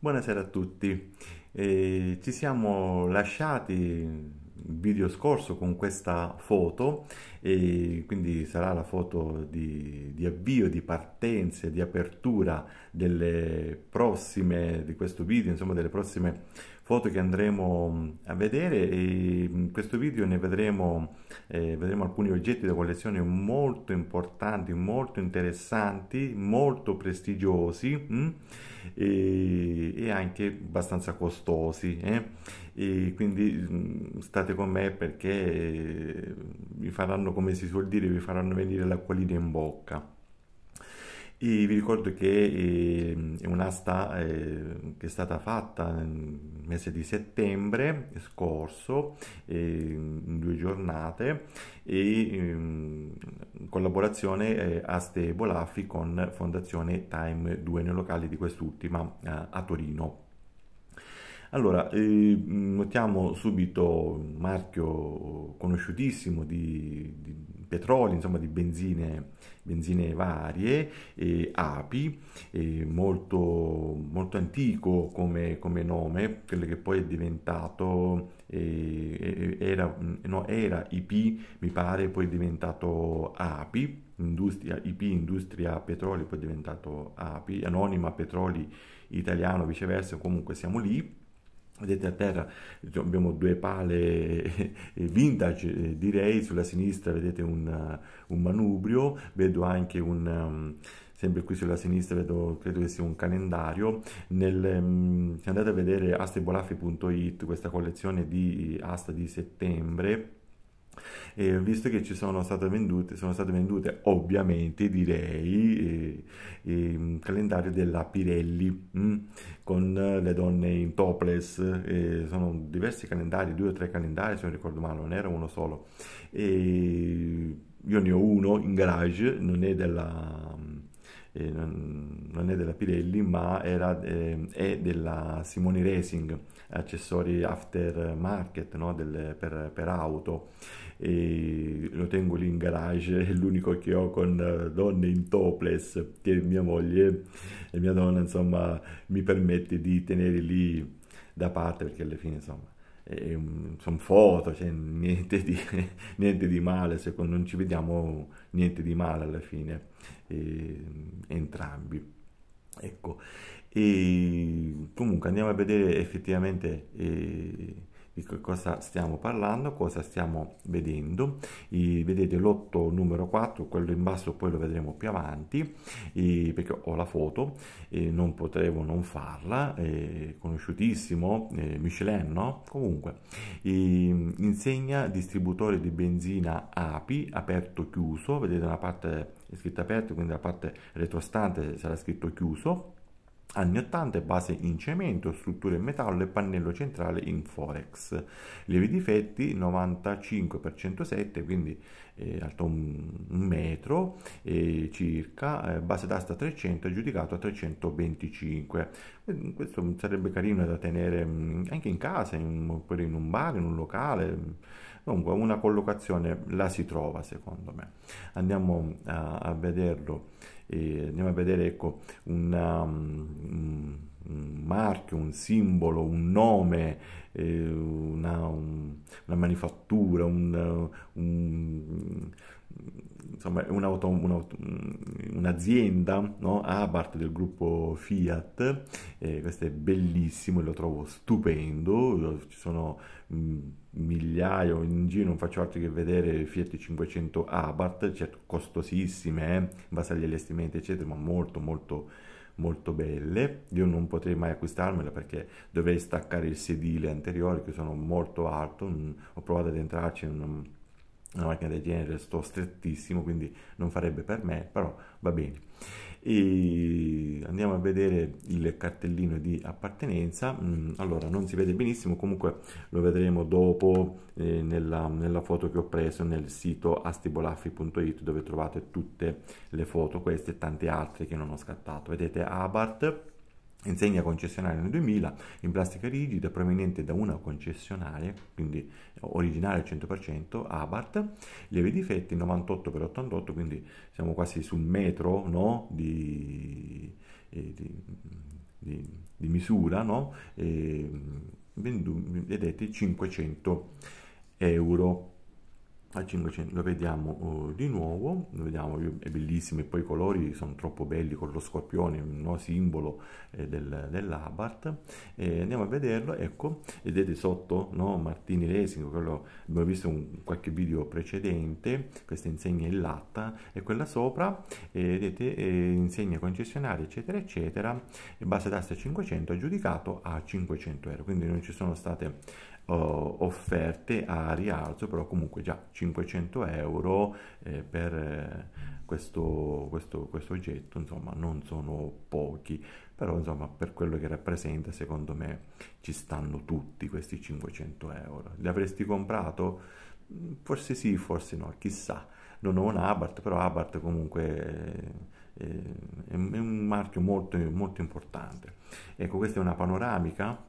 Buonasera a tutti, eh, ci siamo lasciati il video scorso con questa foto e quindi sarà la foto di, di avvio, di partenza, di apertura delle prossime, di questo video, insomma delle prossime foto che andremo mm, a vedere e in mm, questo video ne vedremo, eh, vedremo alcuni oggetti da collezione molto importanti, molto interessanti, molto prestigiosi mh? Mm, e, e, anche abbastanza costosi. Eh? E quindi mh, state con me perché eh, vi faranno, come si suol dire, vi faranno venire l'acquolina in bocca. E vi ricordo che ehm, è un'asta ehm, che è stata fatta nel mese di settembre scorso, ehm, in due giornate, in collaborazione eh, Aste Bolaffi con Fondazione Time 2 nei locali di quest'ultima eh, a Torino. Allora, eh, mm, notiamo subito un marchio conosciutissimo di, di petrolio, insomma di benzine, benzine varie, eh, api, eh, molto, molto, antico come, come, nome, quello che poi è diventato, eh, eh, eh, era, mm, no, era IP mi pare, poi è diventato api industria, IP Industria Petrolio, poi è diventato API, Anonima Petroli Italiano, viceversa, comunque siamo lì. Vedete a terra abbiamo due pale eh, vintage eh, direi, sulla sinistra vedete un, eh, un manubrio, vedo anche un, ehm, sempre qui sulla sinistra vedo, credo che sia un calendario, Nel, ehm, andate a vedere astebolaffi.it questa collezione di asta di settembre, e visto che ci sono state vendute, sono state vendute ovviamente direi il mm, calendario della Pirelli mh, mm, con le donne in topless, e sono diversi calendari, due o tre calendari se non ricordo male, non era uno solo. E io ne ho uno in garage, non è della eh, non è della Pirelli ma era, eh, è della Simone Racing, accessori aftermarket no? Del, per, per, auto. E lo tengo lì in garage, è l'unico che ho con eh, donne in topless che mia moglie e mia donna insomma mi permette di tenere lì da parte perché alla fine insomma Mm, sono foto, cioè niente di, niente di, male, secondo non ci vediamo niente di male alla fine, e, mm, entrambi. Ecco, e comunque andiamo a vedere effettivamente... E, di cosa stiamo parlando, cosa stiamo vedendo. I, vedete lotto numero 4, quello in basso poi lo vedremo più avanti, e, perché ho la foto e non potevo non farla, è eh, conosciutissimo, è eh, Michelin, no? Comunque, insegna distributore di benzina API, aperto chiuso, vedete una parte è scritta aperta, quindi la parte retrostante sarà scritto chiuso Anni 80 base in cemento, strutture in metallo e pannello centrale in forex. Lievi difetti 95% 107 quindi eh, alto un metro eh, circa, eh, base d'asta 300 giudicato a 325. Mm, questo sarebbe carino da tenere mm, anche in casa, in, oppure in un bar, in un locale. Comunque mm. una collocazione la si trova secondo me. Andiamo a, a vederlo e andiamo a vedere ecco, una, um, un, un, marchio, un simbolo, un nome, eh, una, una, manifattura, un, uh, insomma, un'auto, un'auto, mm, un'azienda, no? A del gruppo Fiat, eh, questo è bellissimo, lo trovo stupendo, ci sono mm, migliaia in giro, non faccio altro che vedere Fiat 500 Abarth, certo costosissime, eh, in base agli allestimenti eccetera, ma molto molto molto belle. Io non potrei mai acquistarmela perché dovrei staccare il sedile anteriore che sono molto alto. Mm, ho provato ad entrarci, in un una macchina del genere sto strettissimo, quindi non farebbe per me, però va bene. E andiamo a vedere il cartellino di appartenenza. Mm, allora, non si vede benissimo, comunque lo vedremo dopo eh, nella, nella, foto che ho preso nel sito astibolaffi.it dove trovate tutte le foto, queste e tante altre che non ho scattato. Vedete Abart Insegna concessionaria nel 2000 in plastica rigida proveniente da una concessionaria, quindi originale al 100%, Abart, lieve difetti 98x88, quindi siamo quasi sul metro no? di, eh, di, di, di, misura, no? e, vedete 500 euro a 500 lo vediamo uh, di nuovo lo vediamo è bellissimo e poi i colori sono troppo belli con lo scorpione un simbolo eh, del, dell'Abart eh, andiamo a vederlo ecco vedete sotto no? Martini Racing quello abbiamo visto in qualche video precedente questa insegna in latta e quella sopra eh, vedete eh, insegna concessionaria eccetera eccetera e base d'asta 500 aggiudicato a 500 euro quindi non ci sono state oh, offerte a rialzo, però comunque già 500 euro eh, per eh, questo, questo, questo oggetto, insomma, non sono pochi, però insomma, per quello che rappresenta, secondo me ci stanno tutti questi 500 euro. Li avresti comprato? Mm, forse sì, forse no, chissà. Non ho un Abarth, però Abarth comunque eh, eh, è, è, è un marchio molto, molto importante. Ecco, questa è una panoramica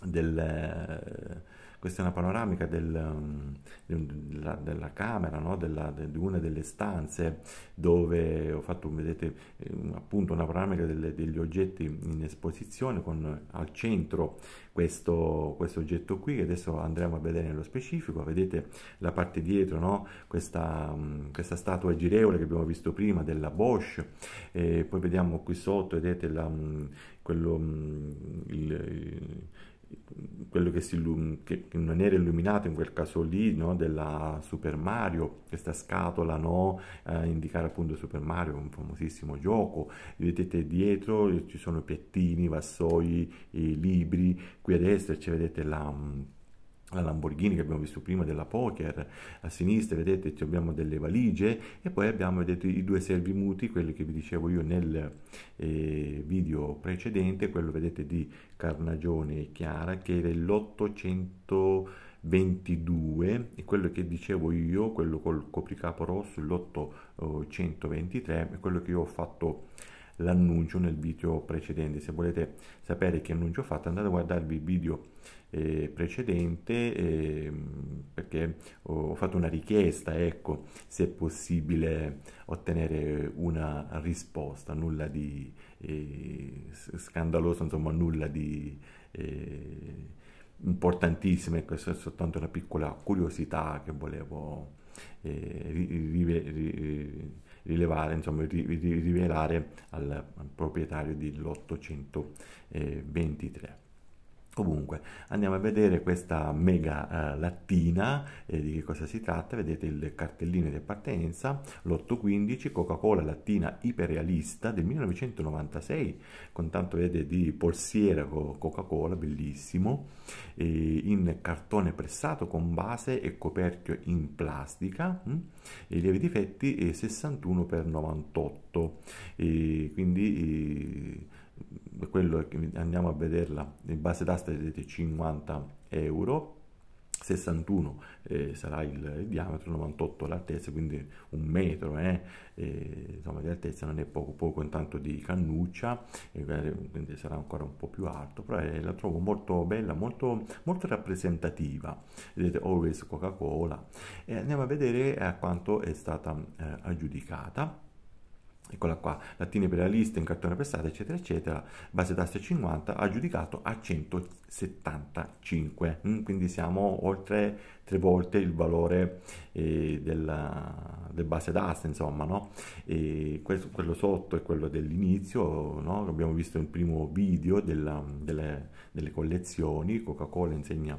del, eh, questa è una panoramica del, mm, della, della, camera, no? della, di una delle stanze dove ho fatto, vedete, eh, appunto una panoramica delle, degli oggetti in esposizione con al centro questo, questo, oggetto qui che adesso andremo a vedere nello specifico. Vedete la parte dietro, no? questa, mm, questa, statua girevole che abbiamo visto prima della Bosch, e poi vediamo qui sotto, vedete la, mm, quello, il, il quello che, illum- che, in maniera illuminata in quel caso lì no, della Super Mario, questa scatola no, eh, indicare appunto Super Mario, un famosissimo gioco, vedete dietro ci sono piettini, vassoi, libri, qui a destra ci vedete la mm, la Lamborghini che abbiamo visto prima della Poker, a sinistra vedete abbiamo delle valigie e poi abbiamo vedete, i due servi muti, quelli che vi dicevo io nel eh, video precedente, quello vedete di Carnagione e Chiara che era l'822 e quello che dicevo io, quello col copricapo rosso, l'823, è quello che io ho fatto l'annuncio nel video precedente. Se volete sapere che annuncio ho fatto andate a guardarvi il video eh, precedente eh, perché ho, fatto una richiesta, ecco, se è possibile ottenere una risposta, nulla di eh, scandaloso, insomma nulla di eh, importantissimo, ecco, è soltanto una piccola curiosità che volevo eh, ri, ri, ri, rilevare, insomma, rivelare al proprietario dell'823. Comunque andiamo a vedere questa mega eh, lattina eh, di che cosa si tratta, vedete il cartellino di appartenenza, l'815 Coca-Cola lattina iperrealista del 1996 con tanto vedete di polsiera Coca-Cola, bellissimo, eh, in cartone pressato con base e coperchio in plastica, mh? Mm, e lievi difetti 61x98, quindi eh, quello che andiamo a vederla in base d'asta vedete 50 euro 61 eh, sarà il diametro 98 l'altezza quindi un metro eh, eh, insomma di altezza non è poco poco intanto di cannuccia quindi sarà ancora un po più alto però eh, la trovo molto bella molto, molto rappresentativa vedete always coca cola e andiamo a vedere a quanto è stata eh, aggiudicata eccola qua, lattine per la lista, in cartone prestato, eccetera, eccetera, base tasse 50, aggiudicato a 175, mm, quindi siamo oltre tre volte il valore eh, della, del base tasse, insomma, no? questo, quello sotto è quello dell'inizio, no? abbiamo visto nel primo video della, delle, delle collezioni, Coca-Cola insegna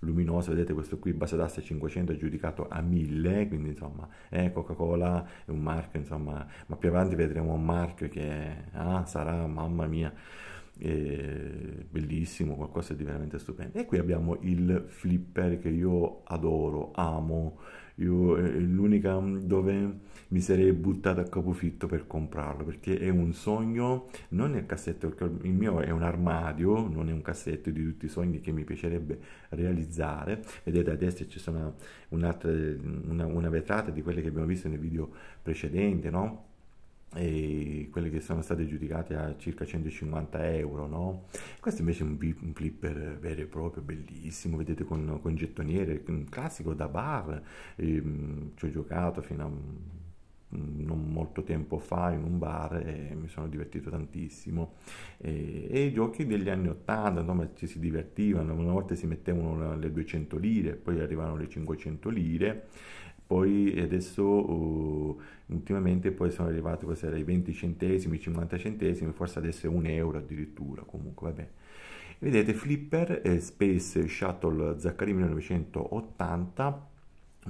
luminosa, vedete questo qui, base d'asta 500 giudicato a 1000, quindi insomma è eh, Coca-Cola, è un marchio, insomma, ma più avanti vedremo un marchio che ah, sarà, mamma mia, eh, bellissimo, qualcosa di veramente stupendo. E qui abbiamo il flipper che io adoro, amo io eh, è l'unica mm, dove mi sarei buttato a capofitto per comprarlo perché è un sogno, non nel cassetto, perché il mio è un armadio, non è un cassetto di tutti i sogni che mi piacerebbe realizzare. Vedete a destra ci sono una, mm, una, una vetrata di quelle che abbiamo visto nel video precedente, no? e quelle che sono state giudicate a circa 150 euro no? questo invece è un, beep, un flipper vero e proprio bellissimo vedete con, con gettoniere un classico da bar ehm, ci ho giocato fino a non molto tempo fa in un bar e mi sono divertito tantissimo e, e giochi degli anni 80 insomma ci si divertivano una volta si mettevano le 200 lire poi arrivavano le 500 lire poi adesso uh, ultimamente poi sono arrivato così ai 20 centesimi, 50 centesimi, forse adesso è un euro addirittura, comunque vabbè. Vedete Flipper eh, Space Shuttle Zaccaria 1980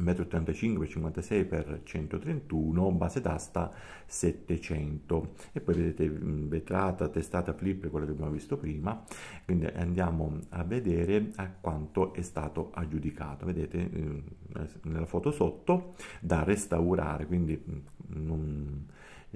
1,85 per 131 base d'asta 700 e poi vedete mm, vetrata testata flip quello che abbiamo visto prima quindi andiamo a vedere a quanto è stato aggiudicato vedete mm, nella foto sotto da restaurare quindi mm, non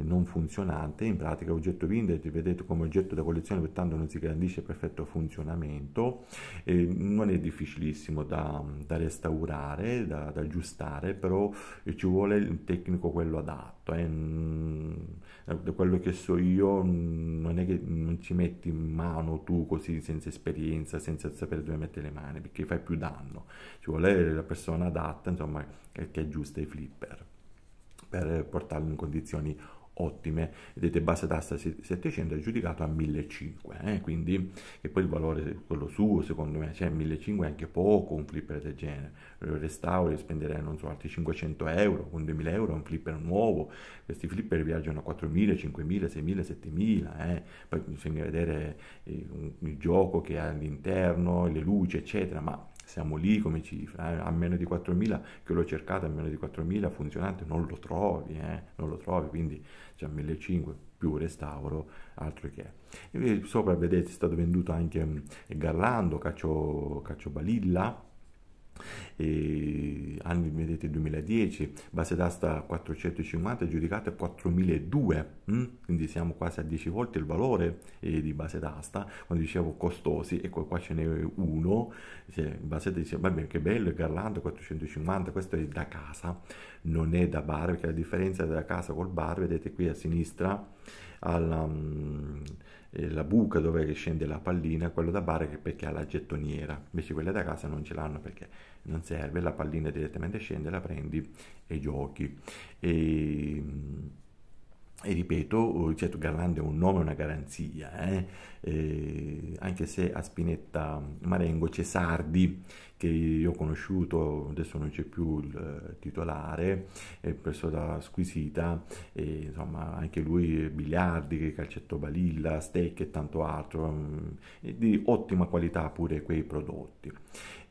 non funzionante, in pratica oggetto vintage, vedete come oggetto da collezione, pertanto non si garantisce perfetto funzionamento, e non è difficilissimo da, da restaurare, da, da, aggiustare, però ci vuole un tecnico quello adatto. Eh. Mm, da quello che so io non è che non ci metti in mano tu così senza esperienza, senza sapere dove mettere le mani, perché fai più danno. Ci vuole la persona adatta, insomma, che, che aggiusta i flipper per portarli in condizioni ottime, vedete base tassa 700 è giudicato a 1500, eh? quindi che poi il valore quello suo secondo me, cioè 1500 è anche poco un flipper del genere, restauri spenderei non so altri 500 euro, con 2000 euro un flipper nuovo, questi flipper viaggiano a 4000, 5000, 6000, 7000, eh? poi bisogna vedere eh, un, il gioco che ha all'interno, le luci eccetera, ma siamo lì come cifra, eh? a meno di 4.000, che l'ho cercato a meno di 4.000 funzionante, non lo trovi, eh? non lo trovi, quindi già cioè, 1.500 più restauro, altro che. E sopra vedete è stato venduto anche mm, Garlando, Caccio, Caccio Balilla, e anni vedete 2010 base d'asta 450 giudicata 4200 mm? quindi siamo quasi a 10 volte il valore eh, di base d'asta quando dicevo costosi ecco qua ce n'è uno se base dice vabbè che bello il garlando 450 questo è da casa non è da bar perché la differenza da casa col bar vedete qui a sinistra alla, mm, eh, la buca dove scende la pallina, quello da bar è perché ha la gettoniera, invece quelle da casa non ce l'hanno perché non serve, la pallina direttamente scende, la prendi e giochi. E, e ripeto, certo Garland è un nome, una garanzia, eh? Eh, anche se a Spinetta Marengo c'è Sardi, che io ho conosciuto, adesso non c'è più il eh, titolare, è preso da Squisita, e, insomma anche lui biliardi, calcetto balilla, steak e tanto altro, mm, di ottima qualità pure quei prodotti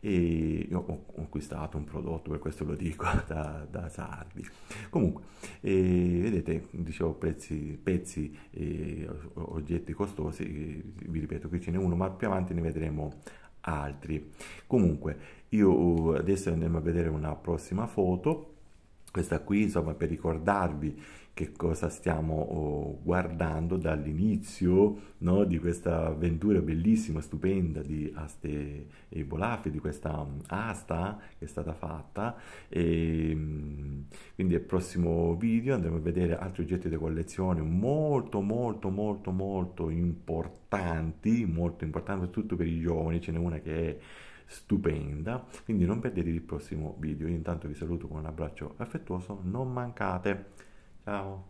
e ho acquistato un prodotto, per questo lo dico, da, da Sardi. Comunque, eh, vedete, dicevo prezzi, pezzi e oggetti costosi, vi ripeto qui ce n'è uno, ma più avanti ne vedremo altri. Comunque, io adesso andremo a vedere una prossima foto questa qui insomma per ricordarvi che cosa stiamo oh, guardando dall'inizio no, di questa avventura bellissima, stupenda di Aste e Bolafi, di questa mm, asta che è stata fatta. E, ehm, quindi nel prossimo video andremo a vedere altri oggetti di collezione molto molto molto molto importanti, molto importanti soprattutto per i giovani, ce n'è una che è stupenda. Quindi non perdete il prossimo video. Io intanto vi saluto con un abbraccio affettuoso, non mancate. 加油！